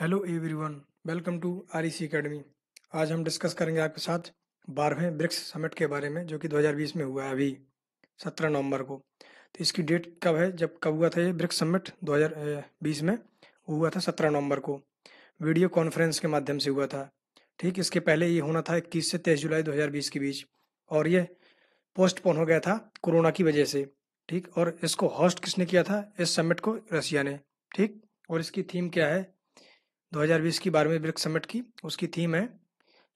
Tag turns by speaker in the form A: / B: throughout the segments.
A: hello everyone welcome to R E academy आज हम discuss करेंगे आपके साथ बारहवें ब्रिक्स समिट के बारे में जो कि 2020 में हुआ है अभी 17 नवंबर को तो इसकी डेट कब है जब कब हुआ था ये ब्रिक्स समिट 2020 में हुआ था 17 नवंबर को वीडियो कॉन्फ्रेंस के माध्यम से हुआ था ठीक इसके पहले ये होना था इक्कीस से तेईस जुलाई दो के बीच और ये पोस्टपोन हो गया था कोरोना की वजह से ठीक और इसको हॉस्ट किसने किया था इस समिट को रसिया ने ठीक और इसकी थीम क्या है 2020 की बारहवीं ब्रिक्स समिट की उसकी थीम है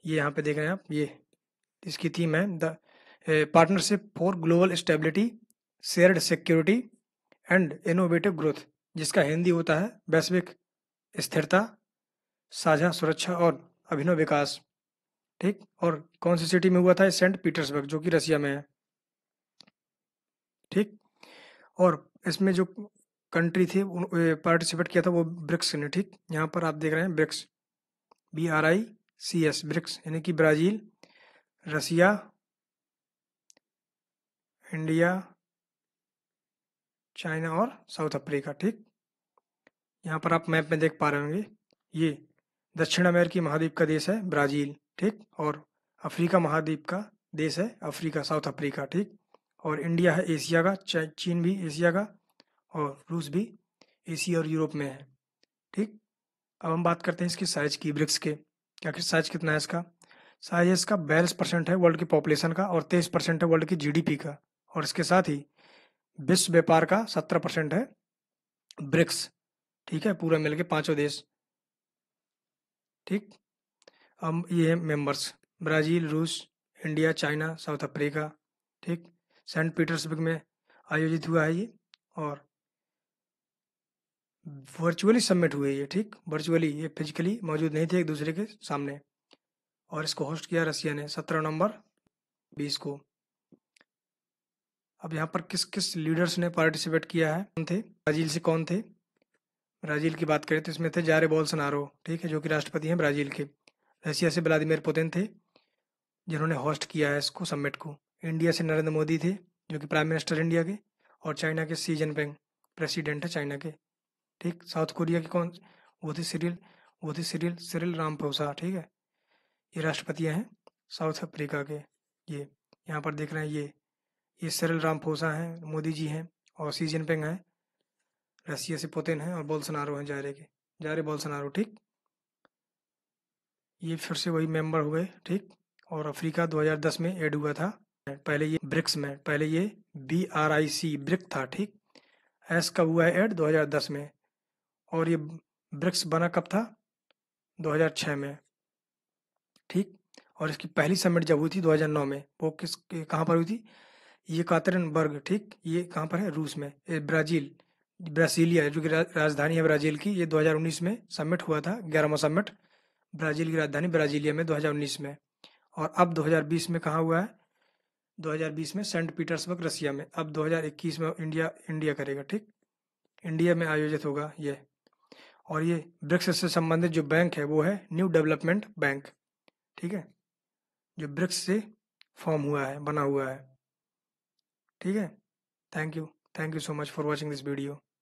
A: ये यहाँ पे देख रहे हैं आप ये इसकी थीम है the partnership for global stability shared security and innovative growth जिसका हिंदी होता है वैश्विक स्थिरता साझा सुरक्षा और अभिनव विकास ठीक और कौन सी सिटी में हुआ था सेंट पीटर्सबर्ग जो कि रसिया में है ठीक और इसमें जो कंट्री थी पार्टिसिपेट किया था वो ब्रिक्स ने ठीक यहाँ पर आप देख रहे हैं BRICS B R I C S BRICS यानी कि ब्राज़ील रसिया इंडिया चाइना और साउथ अफ्रीका ठीक यहाँ पर आप मैप में देख पा रहे होंगे ये दक्षिण अमेरिकी महाद्वीप का देश है ब्राज़ील ठीक और अफ्रीका महाद्वीप का देश है अफ्रीका साउथ अफ्रीका ठीक और इंडिया है एशिया का चीन भी एशिया का और रूस भी एशिया और यूरोप में है ठीक अब हम बात करते हैं इसके साइज की ब्रिक्स के क्या साइज कितना है इसका साइज इसका बयालीस परसेंट है वर्ल्ड की पॉपुलेशन का और तेईस परसेंट है वर्ल्ड की जीडीपी का और इसके साथ ही विश्व व्यापार का सत्रह परसेंट है ब्रिक्स ठीक है पूरा मिलके पांचों देश ठीक अब ये है मेंबर्स ब्राज़ील रूस इंडिया चाइना साउथ अफ्रीका ठीक सेंट पीटर्सबर्ग में आयोजित हुआ है ये और वर्चुअली सबमिट हुए ये ठीक वर्चुअली ये फिजिकली मौजूद नहीं थे एक दूसरे के सामने और इसको होस्ट किया रसिया ने सत्रह नवंबर बीस को अब यहाँ पर किस किस लीडर्स ने पार्टिसिपेट किया है कौन थे ब्राज़ील से कौन थे ब्राज़ील की बात करें तो इसमें थे जारे सनारो ठीक है जो कि राष्ट्रपति हैं ब्राज़ील के रसिया से व्लादिमिर पुतिन थे जिन्होंने होस्ट किया है इसको समिट को इंडिया से नरेंद्र मोदी थे जो कि प्राइम मिनिस्टर इंडिया के और चाइना के सी जिनपिंग प्रेसिडेंट है चाइना के ठीक साउथ कोरिया की कौन वो थी सीरियल वो थी सीरियल सिरिल रामपोसा ठीक है ये राष्ट्रपतियाँ हैं साउथ अफ्रीका के ये यहाँ पर देख रहे हैं ये ये राम फोसा हैं मोदी जी हैं और सी जिनपिंग हैं रसिया से पुतिन हैं और बोलसनारो हैं जारे के जारे बोलसनारो ठीक ये फिर से वही मेंबर हुए ठीक और अफ्रीका 2010 में ऐड हुआ था पहले ये ब्रिक्स में पहले ये B R I C BRIC था ठीक एस का हुआ है ऐड 2010 में और ये ब्रिक्स बना कब था 2006 में ठीक और इसकी पहली समिट जब हुई थी 2009 में वो किस कहाँ पर हुई थी ये कातरनबर्ग ठीक ये कहाँ पर है रूस में ब्राज़ील ब्रासीलिया जो कि राजधानी है ब्राज़ील की ये 2019 में समिट हुआ था ग्यारहवा समिट ब्राज़ील की राजधानी ब्राज़ीलिया में 2019 में और अब 2020 में कहाँ हुआ है 2020 में सेंट पीटर्सबर्ग रसिया में अब 2021 में इंडिया इंडिया करेगा ठीक इंडिया में आयोजित होगा ये और ये ब्रिक्स से संबंधित जो बैंक है वो है न्यू डेवलपमेंट बैंक ठीक है जो ब्रिक्स से फॉर्म हुआ है बना हुआ है ठीक है thank you thank you so much for watching this video